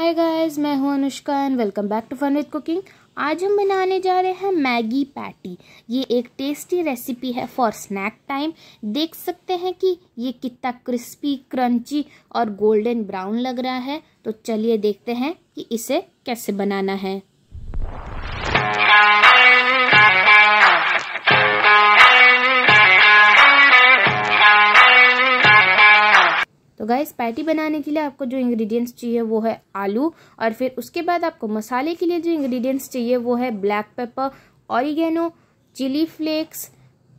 हाय guys मैं हूं Anushka and welcome back to fun with cooking आज हम बनाने जा रहे हैं मैगी पैटी ये एक टेस्टी रेसिपी है फॉर स्नैक टाइम देख सकते हैं कि ये कितना क्रिस्पी क्रंची और गोल्डन ब्राउन लग रहा है तो चलिए देखते हैं कि इसे कैसे बनाना है गाइस तो पैटी बनाने के लिए आपको जो इंग्रेडिएंट्स चाहिए वो है आलू और फिर उसके बाद आपको मसाले के लिए जो इंग्रेडिएंट्स चाहिए वो है black pepper oregano chili flakes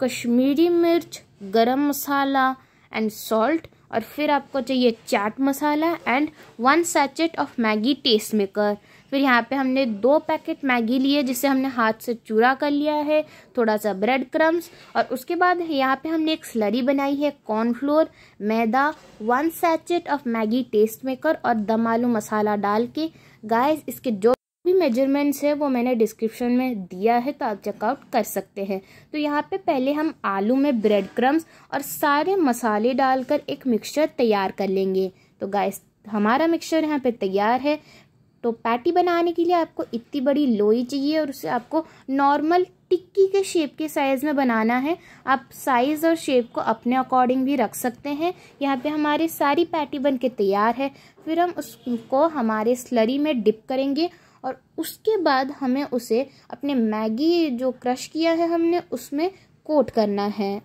Kashmiri मिर्च गरम मसाला एंड सॉल्ट और फिर आपको चाहिए chaat masala and one sachet of Maggi taste maker फिर यहाँ पे हमने दो पैकेट मैगी लिए जिसे हमने हाथ से चूरा कर लिया है थोड़ा सा ब्रेड क्रम्स और उसके बाद यहाँ पे हमने एक स्लरी बनाई है cornflour maida one sachet of Maggi taste maker और दम आलू मसाला डाल के गाइस इसके जो भी मेजरमेंट्स है वो मैंने डिस्क्रिप्शन में दिया है तो आप चेकआउट कर सकते हैं तो यहाँ पे पहले हम आलू में ब्रेड क्रम्स और सारे मसाले डालकर एक मिक्सचर तैयार कर लेंगे तो गाइस हमारा मिक्सचर यहाँ पे तैयार है तो पैटी बनाने के लिए आपको इतनी बड़ी लोई चाहिए और उसे आपको नॉर्मल टिक्की के शेप के साइज़ में बनाना है आप साइज़ और शेप को अपने अकॉर्डिंग भी रख सकते हैं यहाँ पे हमारी सारी पैटी बन के तैयार है फिर हम उसको हमारे स्लरी में डिप करेंगे और उसके बाद हमें उसे अपने मैगी जो क्रश किया है हमने उसमें कोट करना है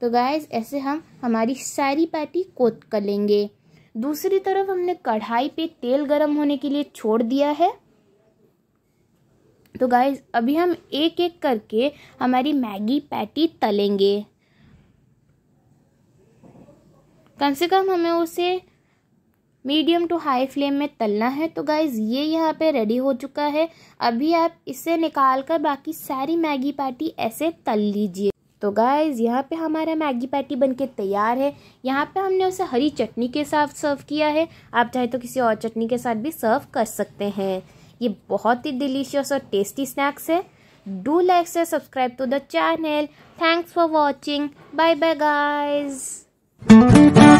तो गाइज ऐसे हम हमारी सारी पैटी कोट कर लेंगे दूसरी तरफ हमने कढ़ाई पे तेल गरम होने के लिए छोड़ दिया है तो गाइज अभी हम एक एक करके हमारी मैगी पैटी तलेंगे कम से कम हमें उसे मीडियम टू हाई फ्लेम में तलना है तो गाइज ये यहाँ पे रेडी हो चुका है अभी आप इसे निकाल कर बाकी सारी मैगी पैटी ऐसे तल लीजिए तो गाइज़ यहाँ पे हमारा मैगी पैटी बनके तैयार है यहाँ पे हमने उसे हरी चटनी के साथ सर्व किया है आप चाहे तो किसी और चटनी के साथ भी सर्व कर सकते हैं ये बहुत ही डिलीशियस और टेस्टी स्नैक्स है डू लाइक से subscribe to the channel thanks for watching bye bye guys